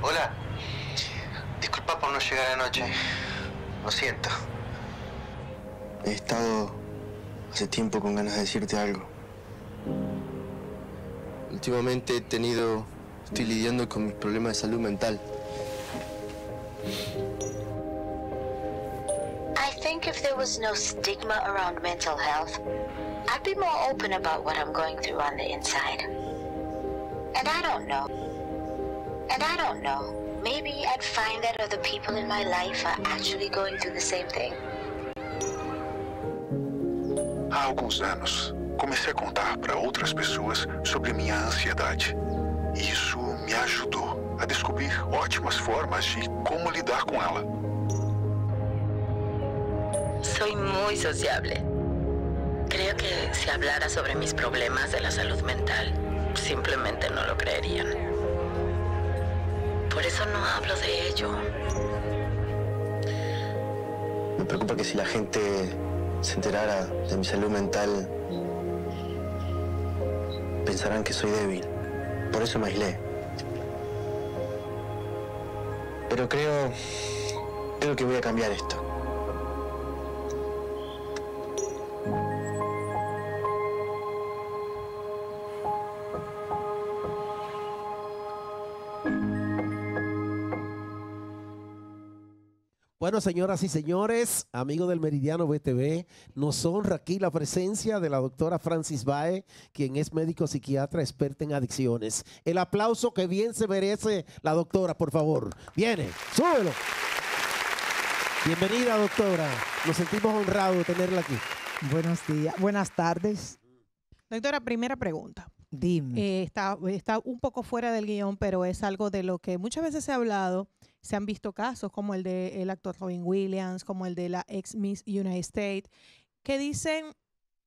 Hola. Disculpa por no llegar anoche. Lo siento. He estado hace tiempo con ganas de decirte algo. Últimamente he tenido... Estoy lidiando con mis problemas de salud mental. I think if there was no stigma around mental health, I'd be more open about what I'm going through on the inside. And I don't know. And I don't know. Maybe I'd find that other people in my life are actually going through the same thing. Há alguns anos, comecei a contar para outras pessoas sobre minha ansiedade. E isso me ajudou a descobrir ótimas formas de como lidar com ela. Soy muy sociable. Creo que si hablara sobre mis problemas de la salud mental, simplemente no lo creerían. Por eso no hablo de ello. Me preocupa que si la gente se enterara de mi salud mental, pensarán que soy débil. Por eso me aislé. Pero creo... Creo que voy a cambiar esto. Bueno, señoras y señores, amigos del Meridiano BTV, nos honra aquí la presencia de la doctora Francis Bae, quien es médico psiquiatra experta en adicciones. El aplauso que bien se merece la doctora, por favor. Viene, súbelo. Bienvenida, doctora. Nos sentimos honrados de tenerla aquí. Buenos días, buenas tardes. Doctora, primera pregunta. Dime. Eh, está, está un poco fuera del guión, pero es algo de lo que muchas veces se ha hablado. Se han visto casos como el del actor Robin Williams, como el de la ex Miss United States, que dicen,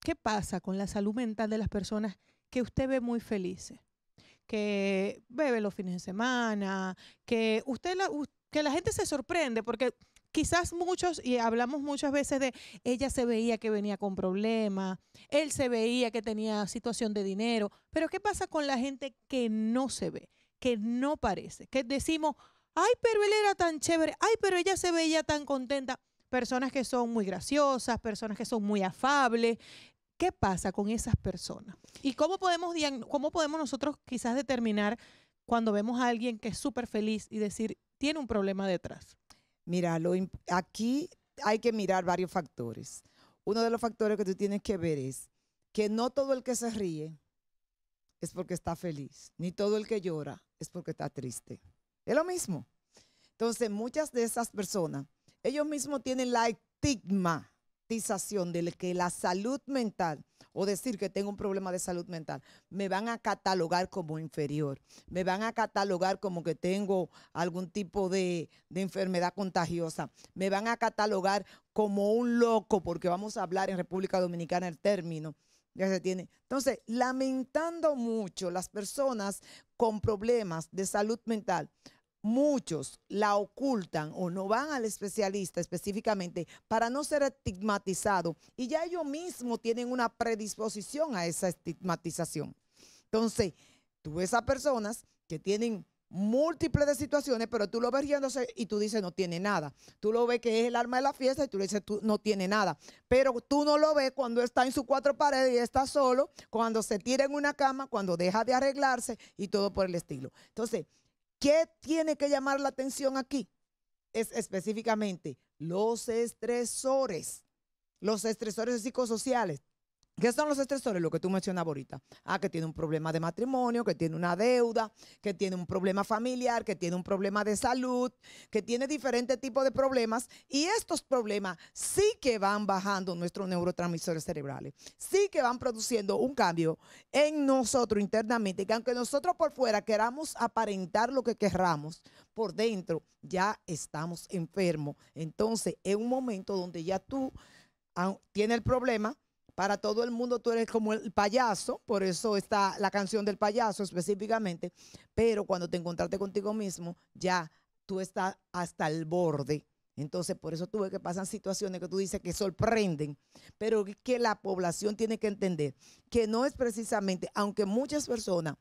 ¿qué pasa con la salud mental de las personas que usted ve muy felices? Que bebe los fines de semana, que usted que la gente se sorprende porque quizás muchos, y hablamos muchas veces de ella se veía que venía con problemas, él se veía que tenía situación de dinero, pero ¿qué pasa con la gente que no se ve, que no parece? Que decimos, ay, pero él era tan chévere, ay, pero ella se veía tan contenta. Personas que son muy graciosas, personas que son muy afables. ¿Qué pasa con esas personas? ¿Y cómo podemos, cómo podemos nosotros quizás determinar cuando vemos a alguien que es súper feliz y decir, tiene un problema detrás? Mira, aquí hay que mirar varios factores. Uno de los factores que tú tienes que ver es que no todo el que se ríe es porque está feliz, ni todo el que llora es porque está triste. Es lo mismo. Entonces, muchas de esas personas, ellos mismos tienen la estigmatización de que la salud mental o decir que tengo un problema de salud mental, me van a catalogar como inferior, me van a catalogar como que tengo algún tipo de, enfermedad contagiosa, me van a catalogar como un loco, porque vamos a hablar en República Dominicana el término. Ya se tiene. Entonces, lamentando mucho las personas con problemas de salud mental, muchos la ocultan o no van al especialista específicamente para no ser estigmatizado y ya ellos mismos tienen una predisposición a esa estigmatización. Entonces, tú ves a personas que tienen múltiples de situaciones, pero tú lo ves riéndose y tú dices no tiene nada. Tú lo ves que es el alma de la fiesta y tú le dices tú no tiene nada. Pero tú no lo ves cuando está en sus cuatro paredes y está solo, cuando se tira en una cama, cuando deja de arreglarse y todo por el estilo. Entonces, ¿Qué tiene que llamar la atención aquí? Es específicamente los estresores, los estresores psicosociales. ¿Qué son los estresores? Lo que tú mencionabas ahorita. Ah, que tiene un problema de matrimonio, que tiene una deuda, que tiene un problema familiar, que tiene un problema de salud, que tiene diferentes tipos de problemas. Y estos problemas sí que van bajando nuestros neurotransmisores cerebrales. Sí que van produciendo un cambio en nosotros internamente. Que aunque nosotros por fuera queramos aparentar lo que querramos, por dentro ya estamos enfermos. Entonces, es un momento donde ya tú ah, tienes el problema para todo el mundo tú eres como el payaso, por eso está la canción del payaso específicamente, pero cuando te encontraste contigo mismo, ya tú estás hasta el borde. Entonces, por eso tuve que pasan situaciones que tú dices que sorprenden, pero que la población tiene que entender que no es precisamente, aunque muchas personas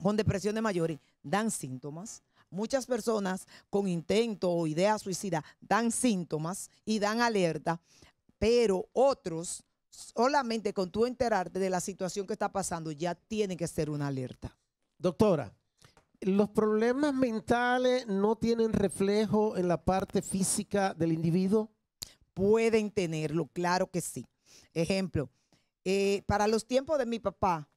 con depresión de mayores dan síntomas, muchas personas con intento o idea suicida dan síntomas y dan alerta, pero otros solamente con tú enterarte de la situación que está pasando, ya tiene que ser una alerta. Doctora, los problemas mentales no tienen reflejo en la parte física del individuo. Pueden tenerlo, claro que sí. Ejemplo, eh, para los tiempos de mi papá,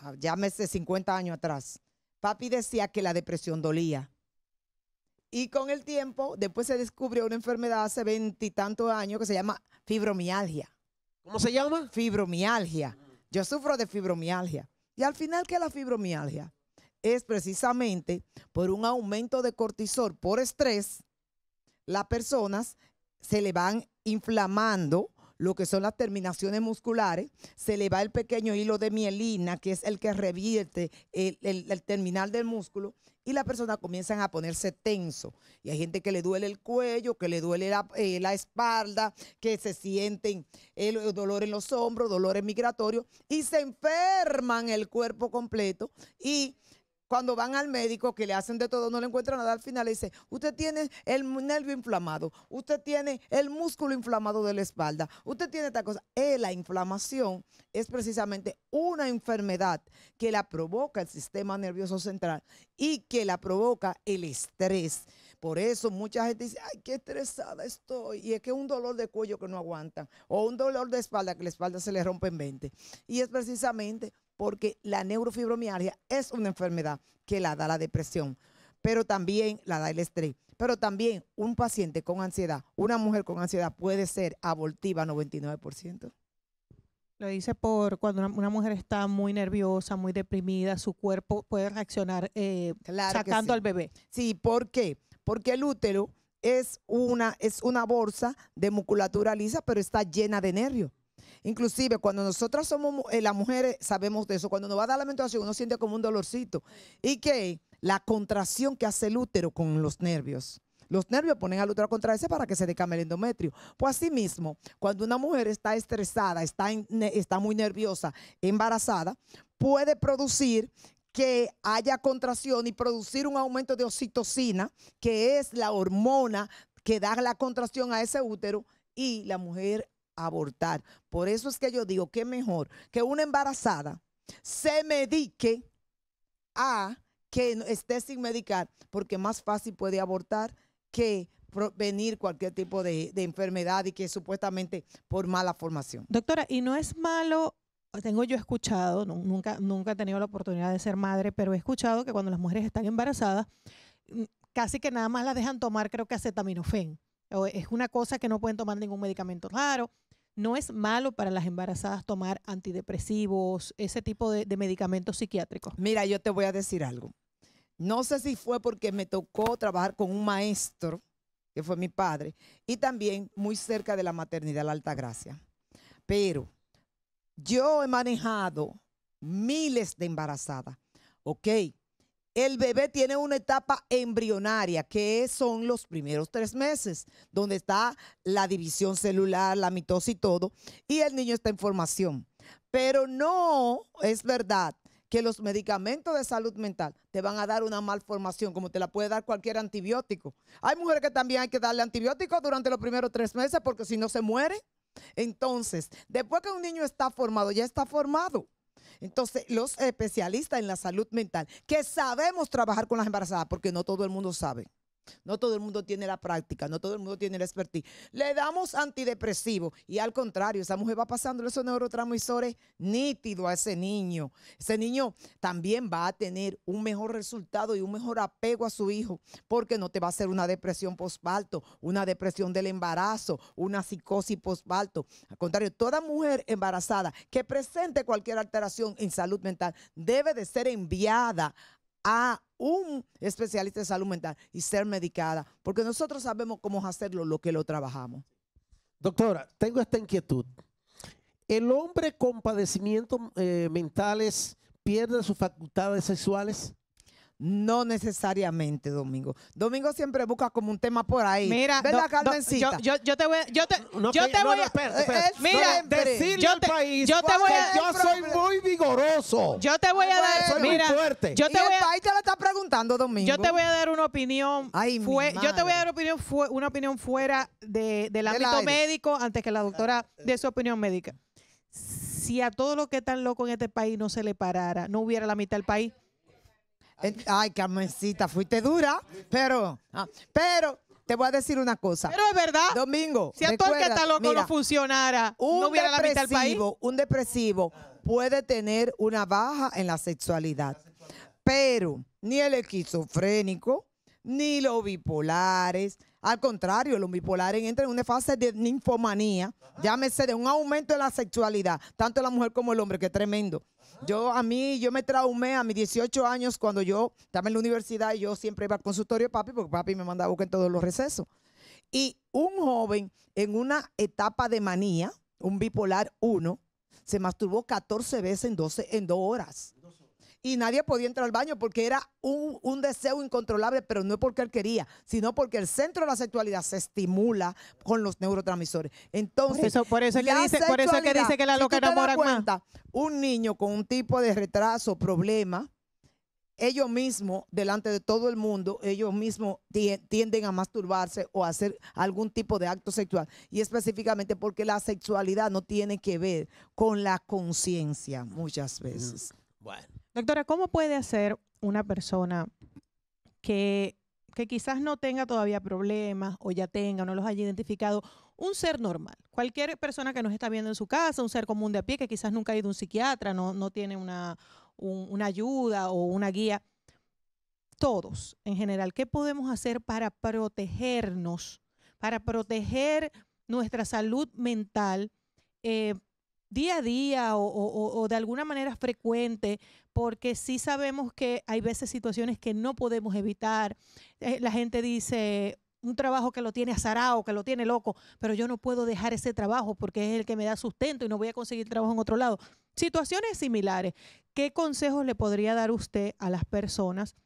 ah, llámese 50 años atrás, papi decía que la depresión dolía. Y con el tiempo, después se descubrió una enfermedad hace veintitantos años que se llama fibromialgia. ¿Cómo se llama? Fibromialgia. Yo sufro de fibromialgia. Y al final, ¿qué es la fibromialgia? Es precisamente por un aumento de cortisol por estrés, las personas se le van inflamando lo que son las terminaciones musculares, se le va el pequeño hilo de mielina, que es el que revierte el, terminal del músculo, y la persona comienzan a ponerse tenso. Y hay gente que le duele el cuello, que le duele la, eh, espalda, que se sienten el, eh, dolor en los hombros, dolores migratorios, y se enferman el cuerpo completo y cuando van al médico que le hacen de todo, no le encuentran nada, al final le dice, usted tiene el nervio inflamado, usted tiene el músculo inflamado de la espalda, usted tiene esta cosa. Eh, la inflamación es precisamente una enfermedad que la provoca el sistema nervioso central y que la provoca el estrés. Por eso mucha gente dice, ay, qué estresada estoy. Y es que un dolor de cuello que no aguanta, o un dolor de espalda, que la espalda se le rompe en 20. Y es precisamente porque la neurofibromialgia es una enfermedad que la da la depresión, pero también la da el estrés. Pero también un paciente con ansiedad, una mujer con ansiedad puede ser abortiva 99%. Lo dice por cuando una, mujer está muy nerviosa, muy deprimida, su cuerpo puede reaccionar eh, sacando al bebé. Sí, ¿por qué? Porque el útero es una, es una bolsa de musculatura lisa, pero está llena de nervios. Inclusive cuando nosotras somos eh, las mujeres eh, sabemos de eso. Cuando nos va a dar la menstruación uno siente como un dolorcito. ¿Y que La contracción que hace el útero con los nervios. Los nervios ponen al útero a contraerse para que se decame el endometrio. Pues así mismo, cuando una mujer está estresada, está, está muy nerviosa, embarazada, puede producir que haya contracción y producir un aumento de oxitocina, que es la hormona que da la contracción a ese útero, y la mujer abortar. Por eso es que yo digo que mejor que una embarazada se medique a que esté sin medicar, porque más fácil puede abortar que venir cualquier tipo de, enfermedad y que supuestamente por mala formación. Doctora, y no es malo tengo yo escuchado, nunca, nunca he tenido la oportunidad de ser madre, pero he escuchado que cuando las mujeres están embarazadas, mm, casi que nada más las dejan tomar, creo que acetaminofén. es una cosa que no pueden tomar ningún medicamento raro no es malo para las embarazadas tomar antidepresivos, ese tipo de, medicamentos psiquiátricos. Mira, yo te voy a decir algo. No sé si fue porque me tocó trabajar con un maestro, que fue mi padre, y también muy cerca de la maternidad La Alta Gracia. Pero yo he manejado miles de embarazadas. Ok, el bebé tiene una etapa embrionaria, que son los primeros tres meses, donde está la división celular, la mitosis y todo, y el niño está en formación. Pero no es verdad que los medicamentos de salud mental te van a dar una malformación, como te la puede dar cualquier antibiótico. Hay mujeres que también hay que darle antibióticos durante los primeros tres meses porque si no se muere. Entonces, después que un niño está formado, ya está formado. Entonces, los especialistas en la salud mental, que sabemos trabajar con las embarazadas, porque no todo el mundo sabe. No todo el mundo tiene la práctica, no todo el mundo tiene la expertise. Le damos antidepresivo y al contrario, esa mujer va pasándole esos neurotransmisores nítido a ese niño. Ese niño también va a tener un mejor resultado y un mejor apego a su hijo porque no te va a hacer una depresión postbalto, una depresión del embarazo, una psicosis posparto. Al contrario, toda mujer embarazada que presente cualquier alteración en salud mental debe de ser enviada a un especialista de salud mental y ser medicada, porque nosotros sabemos cómo hacerlo, lo que lo trabajamos. Doctora, tengo esta inquietud. ¿El hombre con padecimientos eh, mentales pierde sus facultades sexuales? No necesariamente, Domingo. Domingo siempre busca como un tema por ahí. Mira, yo, te voy a. Yo te, yo te voy a. Eh, al país yo te voy yo soy muy vigoroso. Yo te voy a dar. Yo te voy a, país lo está preguntando, Domingo. Yo te voy a dar una opinión. yo te voy a dar opinión, fue, una opinión fuera de, del ámbito médico antes que la doctora dé su opinión médica. Si a todo lo que están loco en este país no se le parara, no hubiera la mitad del país. Eh, ay, Carmencita, fuiste dura, pero, ah, pero te voy a decir una cosa. Pero es verdad. Domingo. Si a todo el está loco no funcionara, un no Un depresivo puede tener una baja en la sexualidad, pero ni el esquizofrénico, ni los bipolares. Al contrario, los bipolares entran en una fase de ninfomanía, llámese de un aumento de la sexualidad, tanto la mujer como el hombre, que es tremendo. Yo a mí, yo me traumé a mis 18 años cuando yo estaba en la universidad y yo siempre iba al consultorio de papi porque papi me mandaba a buscar en todos los recesos. Y un joven en una etapa de manía, un bipolar 1, se masturbó 14 veces en 12, en 2 horas y nadie podía entrar al baño porque era un, deseo incontrolable, pero no porque él quería, sino porque el centro de la sexualidad se estimula con los neurotransmisores. Entonces, por eso, por eso, que dice, por eso que dice que la loca enamora Un niño con un tipo de retraso, problema, ellos mismos, delante de todo el mundo, ellos mismos tienden a masturbarse o a hacer algún tipo de acto sexual. Y específicamente porque la sexualidad no tiene que ver con la conciencia muchas veces. Bueno. Doctora, ¿cómo puede hacer una persona que, quizás no tenga todavía problemas o ya tenga, no los haya identificado, un ser normal? Cualquier persona que nos está viendo en su casa, un ser común de a pie que quizás nunca ha ido a un psiquiatra, no, tiene una, ayuda o una guía. Todos en general, ¿qué podemos hacer para protegernos, para proteger nuestra salud mental? Eh, día a día o, de alguna manera frecuente porque sí sabemos que hay veces situaciones que no podemos evitar. Eh, la gente dice, un trabajo que lo tiene azarado, que lo tiene loco, pero yo no puedo dejar ese trabajo porque es el que me da sustento y no voy a conseguir trabajo en otro lado. Situaciones similares. ¿Qué consejos le podría dar usted a las personas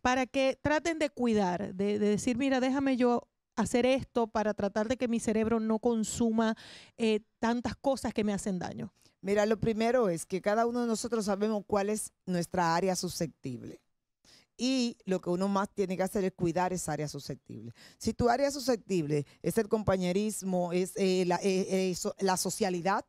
para que traten de cuidar, de, decir, mira, déjame yo hacer esto para tratar de que mi cerebro no consuma eh, tantas cosas que me hacen daño? Mira, lo primero es que cada uno de nosotros sabemos cuál es nuestra área susceptible. Y lo que uno más tiene que hacer es cuidar esa área susceptible. Si tu área susceptible es el compañerismo, es eh, eh, eh, la socialidad,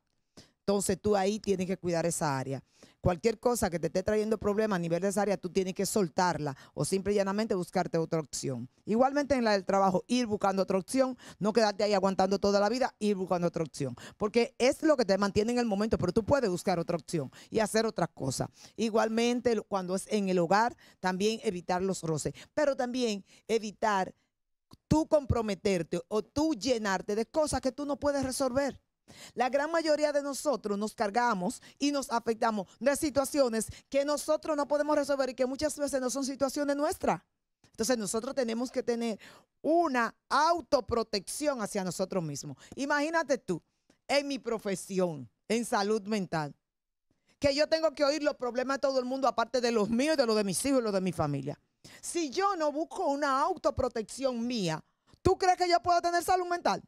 entonces tú ahí tienes que cuidar esa área. Cualquier cosa que te esté trayendo problemas a nivel de esa área, tú tienes que soltarla o simple y llanamente buscarte otra opción. Igualmente en la del trabajo, ir buscando otra opción, no quedarte ahí aguantando toda la vida, ir buscando otra opción. Porque es lo que te mantiene en el momento, pero tú puedes buscar otra opción y hacer otras cosas. Igualmente cuando es en el hogar, también evitar los roces, pero también evitar tú comprometerte o tú llenarte de cosas que tú no puedes resolver. La gran mayoría de nosotros nos cargamos y nos afectamos de situaciones que nosotros no podemos resolver y que muchas veces no son situaciones nuestras. Entonces nosotros tenemos que tener una autoprotección hacia nosotros mismos. Imagínate tú, en mi profesión, en salud mental, que yo tengo que oír los problemas de todo el mundo, aparte de los míos, de los de mis hijos y los de mi familia. Si yo no busco una autoprotección mía, ¿tú crees que yo puedo tener salud mental?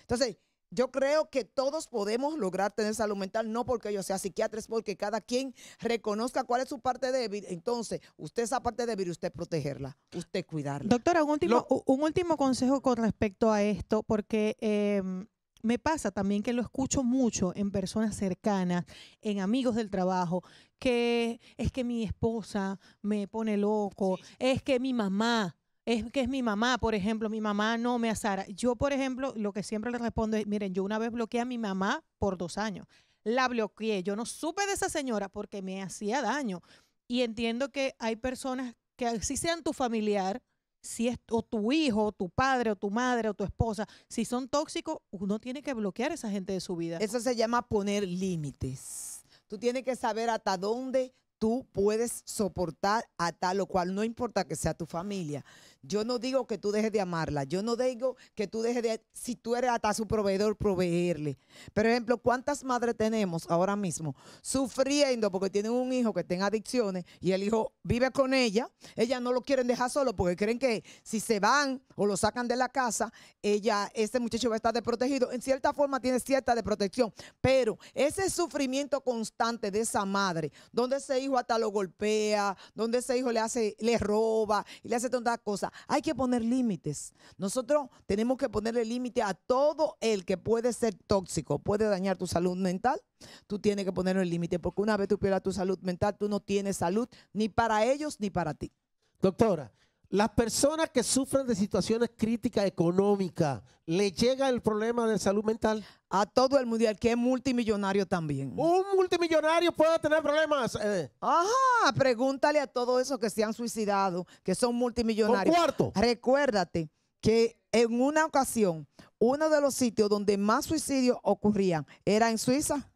Entonces, yo creo que todos podemos lograr tener salud mental, no porque yo sea psiquiatra, es porque cada quien reconozca cuál es su parte débil. Entonces, usted esa parte débil, usted protegerla, usted cuidarla. Doctora, un último, un último consejo con respecto a esto, porque... Em, me pasa también que lo escucho mucho en personas cercanas, en amigos del trabajo, que es que mi esposa me pone loco, es que mi mamá es que es mi mamá, por ejemplo, mi mamá no me asara. Yo, por ejemplo, lo que siempre le respondo es, miren, yo una vez bloqueé a mi mamá por dos años. La bloqueé, yo no supe de esa señora porque me hacía daño. Y entiendo que hay personas que si sean tu familiar, si es o tu hijo, o tu padre, o tu madre, o tu esposa, si son tóxicos, uno tiene que bloquear a esa gente de su vida. Eso se llama poner límites. Tú tienes que saber hasta dónde tú puedes soportar a tal o cual, no importa que sea tu familia. Yo no digo que tú dejes de amarla, yo no digo que tú dejes de, si tú eres hasta su proveedor, proveerle. Por ejemplo, ¿cuántas madres tenemos ahora mismo sufriendo porque tienen un hijo que tiene adicciones y el hijo vive con ella? Ellas no lo quieren dejar solo porque creen que si se van o lo sacan de la casa, ella, este muchacho va a estar desprotegido. En cierta forma tiene cierta desprotección protección, pero ese sufrimiento constante de esa madre, donde ese hijo hasta lo golpea, donde ese hijo le hace, le roba y le hace tantas cosas hay que poner límites. Nosotros tenemos que ponerle límite a todo el que puede ser tóxico, puede dañar tu salud mental. Tú tienes que poner el límite porque una vez tú pierdas tu salud mental, tú no tienes salud ni para ellos ni para ti. Doctora, las personas que sufren de situaciones críticas económicas, ¿le llega el problema de salud mental? A todo el mundial, que es multimillonario también. Un multimillonario puede tener problemas. Eh. Ajá, pregúntale a todos esos que se han suicidado, que son multimillonarios. cuarto. Recuérdate que en una ocasión, uno de los sitios donde más suicidios ocurrían era en Suiza.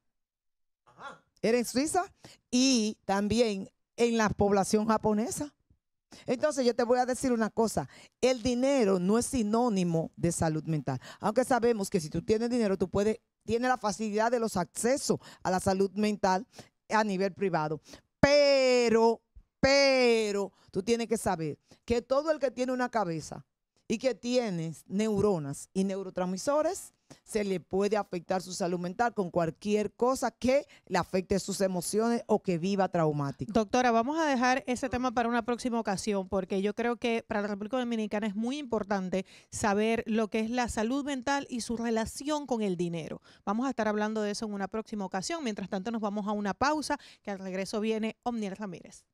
Ajá. Era en Suiza y también en la población japonesa. Entonces yo te voy a decir una cosa, el dinero no es sinónimo de salud mental, aunque sabemos que si tú tienes dinero, tú puedes, tienes la facilidad de los accesos a la salud mental a nivel privado, pero, pero tú tienes que saber que todo el que tiene una cabeza y que tiene neuronas y neurotransmisores, se le puede afectar su salud mental con cualquier cosa que le afecte sus emociones o que viva traumático. Doctora, vamos a dejar ese tema para una próxima ocasión porque yo creo que para la República Dominicana es muy importante saber lo que es la salud mental y su relación con el dinero. Vamos a estar hablando de eso en una próxima ocasión. Mientras tanto, nos vamos a una pausa que al regreso viene Omniel Ramírez.